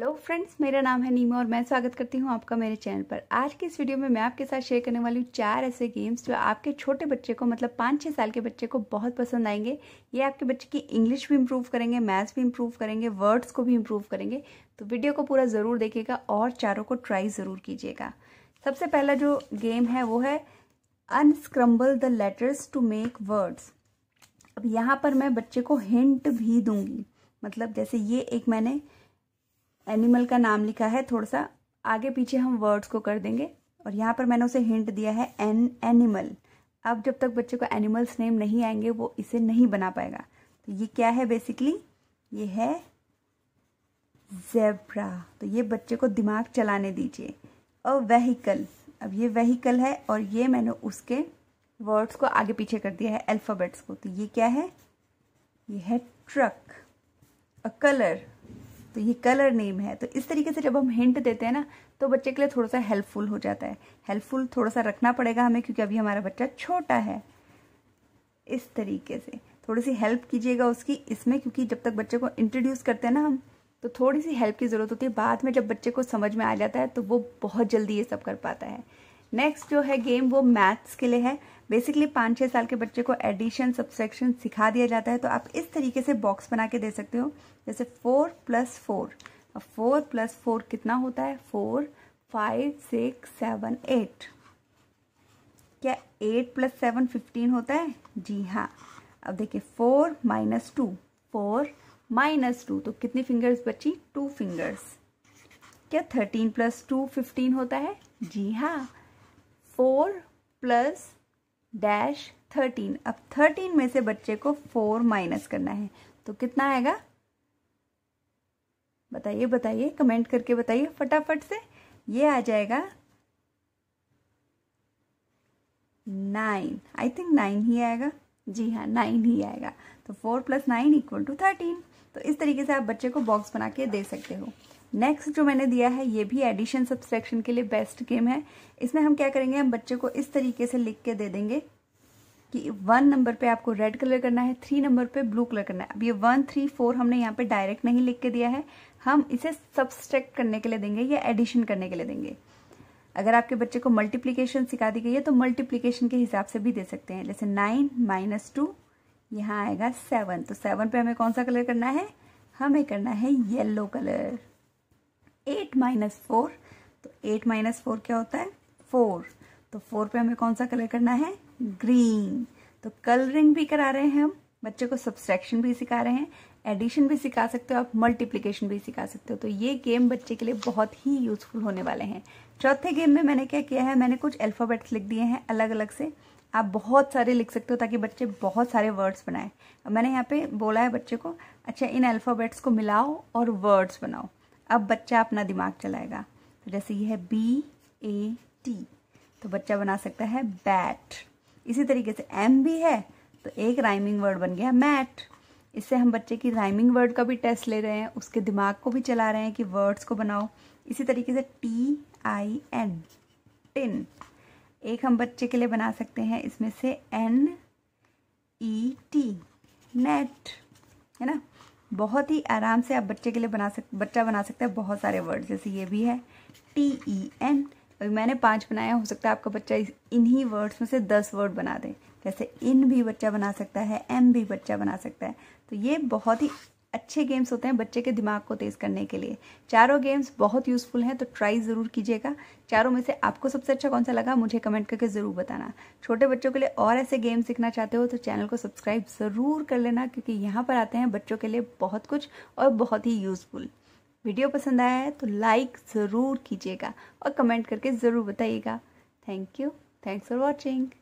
hello friends मेरा नाम है नीमा और मैं स्वागत करती हूँ आपका मेरे चैनल पर आज के इस वीडियो में मैं आपके साथ शेयर करने वाली हूँ चार ऐसे गेम्स जो आपके छोटे बच्चे को मतलब पाँच छः साल के बच्चे को बहुत पसंद आएंगे ये आपके बच्चे की इंग्लिश भी इम्प्रूव करेंगे मैथ्स भी इम्प्रूव करेंगे वर्ड्स को भी इम्प्रूव करेंगे तो वीडियो को पूरा ज़रूर देखिएगा और चारों को ट्राई ज़रूर कीजिएगा सबसे पहला जो गेम है वो है unscramble the letters to make words अब यहाँ पर मैं बच्चे को हिंट भी दूंगी मतलब जैसे ये एक मैंने एनिमल का नाम लिखा है थोड़ा सा आगे पीछे हम वर्ड्स को कर देंगे और यहाँ पर मैंने उसे हिंट दिया है एन एनिमल अब जब तक बच्चे को एनिमल्स नेम नहीं आएंगे वो इसे नहीं बना पाएगा तो ये क्या है बेसिकली ये है जेब्रा तो ये बच्चे को दिमाग चलाने दीजिए और वहीकल अब ये वहीकल है और ये मैंने उसके वर्ड्स को आगे पीछे कर दिया है अल्फ़ाबेट्स को तो ये क्या है ये है ट्रक अ कलर तो ये कलर नेम है तो इस तरीके से जब हम हिंट देते हैं ना तो बच्चे के लिए थोड़ा सा हेल्पफुल हो जाता है हेल्पफुल थोड़ा सा रखना पड़ेगा हमें क्योंकि अभी हमारा बच्चा छोटा है इस तरीके से थोड़ी सी हेल्प कीजिएगा उसकी इसमें क्योंकि जब तक बच्चे को इंट्रोड्यूस करते हैं ना हम तो थोड़ी सी हेल्प की ज़रूरत होती है बाद में जब बच्चे को समझ में आ जाता है तो वो बहुत जल्दी ये सब कर पाता है नेक्स्ट जो है गेम वो मैथ्स के लिए है बेसिकली पाँच छः साल के बच्चे को एडिशन सब्सट्रैक्शन सिखा दिया जाता है तो आप इस तरीके से बॉक्स बना के दे सकते हो जैसे फोर प्लस फोर अब फोर प्लस फोर कितना होता है four five six seven eight क्या एट प्लस सेवन फिफ्टीन होता है जी हाँ अब देखिए four minus two four minus two तो कितनी फिंगर्स बची टू फिंगर्स क्या थर्टीन प्लस टू फिफ्टीन होता है जी हाँ फोर प्लस डैश थर्टीन अब थर्टीन में से बच्चे को फोर माइनस करना है तो कितना आएगा बताइए बताइए कमेंट करके बताइए फटाफट से ये आ जाएगा नाइन आई थिंक नाइन ही आएगा जी हाँ नाइन ही आएगा तो four plus nine equal to thirteen तो इस तरीके से आप बच्चे को बॉक्स बना के दे सकते हो नेक्स्ट जो मैंने दिया है ये भी एडिशन सब्सट्रैक्शन के लिए बेस्ट गेम है इसमें हम क्या करेंगे हम बच्चे को इस तरीके से लिख के दे देंगे कि वन नंबर पे आपको रेड कलर करना है थ्री नंबर पे ब्लू कलर करना है अब ये वन थ्री फोर हमने यहाँ पे डायरेक्ट नहीं लिख के दिया है हम इसे सब्सट्रैक्ट करने के लिए देंगे या एडिशन करने के लिए देंगे अगर आपके बच्चे को मल्टीप्लीकेशन सिखा दी गई है तो मल्टीप्लीकेशन के हिसाब से भी दे सकते हैं जैसे नाइन माइनस टू यहाँ आएगा सेवन तो सेवन पे हमें कौन सा कलर करना है हमें करना है yellow colour eight minus four तो एट माइनस फोर क्या होता है फोर तो फोर पे हमें कौन सा कलर करना है ग्रीन तो कलरिंग भी करा रहे हैं हम बच्चे को सब्सट्रैक्शन भी सिखा रहे हैं एडिशन भी सिखा सकते हो आप मल्टीप्लीकेशन भी सिखा सकते हो तो ये गेम बच्चे के लिए बहुत ही यूजफुल होने वाले हैं चौथे गेम में मैंने क्या किया है मैंने कुछ अल्फ़ाबेट्स लिख दिए हैं अलग अलग से आप बहुत सारे लिख सकते हो ताकि बच्चे बहुत सारे वर्ड्स बनाए मैंने यहाँ पे बोला है बच्चे को अच्छा इन अल्फ़ाबेट्स को मिलाओ और वर्ड्स बनाओ अब बच्चा अपना दिमाग चलाएगा तो जैसे ये है बी ए टी तो बच्चा बना सकता है बैट इसी तरीके से एम भी है तो एक राइमिंग वर्ड बन गया मैट इससे हम बच्चे की राइमिंग वर्ड का भी टेस्ट ले रहे हैं उसके दिमाग को भी चला रहे हैं कि वर्ड्स को बनाओ इसी तरीके से टी आई एन टिन एक हम बच्चे के लिए बना सकते हैं इसमें से एन ई टी नेट है ना बहुत ही आराम से आप बच्चे के लिए बना सक बच्चा बना सकते हैं बहुत सारे वर्ड जैसे ये भी है टी ई एन अभी मैंने पाँच बनाया हो सकता है आपका बच्चा इन्हीं वर्ड्स में से दस वर्ड बना दे जैसे इन भी बच्चा बना सकता है एम भी बच्चा बना सकता है तो ये बहुत ही अच्छे गेम्स होते हैं बच्चे के दिमाग को तेज़ करने के लिए चारों गेम्स बहुत यूज़फुल हैं तो ट्राई ज़रूर कीजिएगा चारों में से आपको सबसे अच्छा कौन सा लगा मुझे कमेंट करके ज़रूर बताना छोटे बच्चों के लिए और ऐसे गेम सीखना चाहते हो तो चैनल को सब्सक्राइब ज़रूर कर लेना क्योंकि यहाँ पर आते हैं बच्चों के लिए बहुत कुछ और बहुत ही यूज़फुल वीडियो पसंद आया है तो लाइक ज़रूर कीजिएगा और कमेंट करके ज़रूर बताइएगा thank you thanks for watching